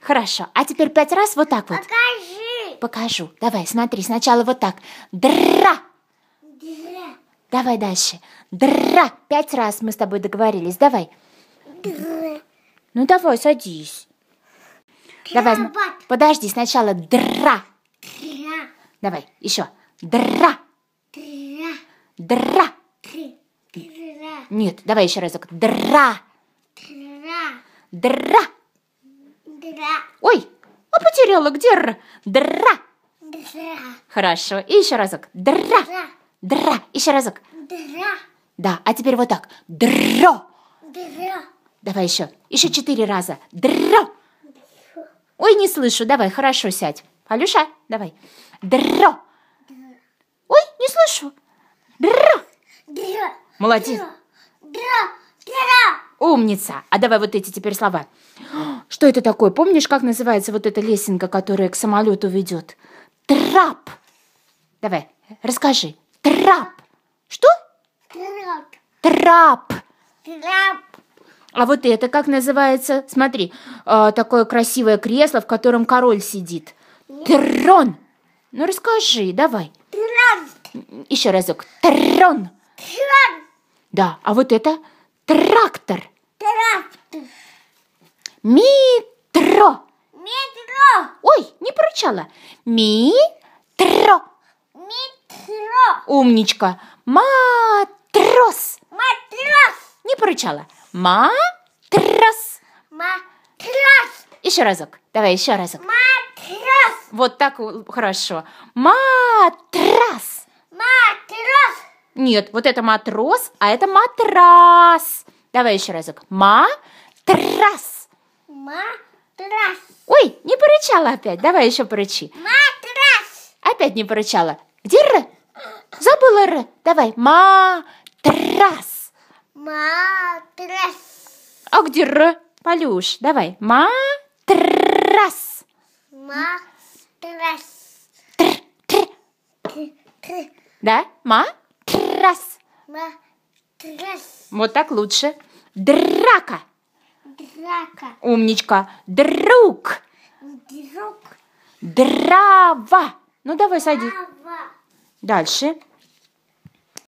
Хорошо, а теперь пять раз вот так вот. Покажи. Покажу. Давай, смотри, сначала вот так. Дра. Дра. Давай дальше. Дра. Пять раз мы с тобой договорились. Давай. Дра. Ну давай, садись. Давай, подожди, сначала дра. Дра. Давай, еще. Дра. Дра. Дра. Нет, давай еще разок. Дра. Дра. Дра. Дра. Ой, а потеряла где Дра. Дра. Хорошо. И еще разок. Дра. Дра. Еще разок. Дра. Да, а теперь вот так. Дро. Дра. Давай еще. Еще четыре раза. Дро. Ой, не слышу. Давай, хорошо сядь. Алюша, давай. Дро. Ой, не слышу. Молодец. Умница. А давай вот эти теперь слова. Что это такое? Помнишь, как называется вот эта лесенка, которая к самолету ведет? Трап. Давай, расскажи. Трап. Что? Трап. Трап. Трап. А вот это как называется? Смотри, э, такое красивое кресло, в котором король сидит. Трон. Ну расскажи, давай. Еще разок. Трон. Трон. Да, а вот это трактор. Трактор. Метро. Метро. Ой, не поручала. Метро. Метро. Умничка. Матрос. Матрос. Не поручала. Матрос. Матрос. Еще разок. Давай еще разок. Матрос. Вот так хорошо. матрос нет, вот это матрос, а это матрас. Давай еще разок. Матрас. Матрас. Ой, не порычала опять. Давай еще порычи. Матрас. Опять не порычала. Где Р? Забыла Р. Давай. Матрас. Матрас. А где Р? Полюш, давай. Матрас. Матрас. Тр, тр. Тр, тр. Да? Матрас. Вот так лучше. Драка. Драка. Умничка. Друг. Друг. Дрова. Ну давай садись. Дальше.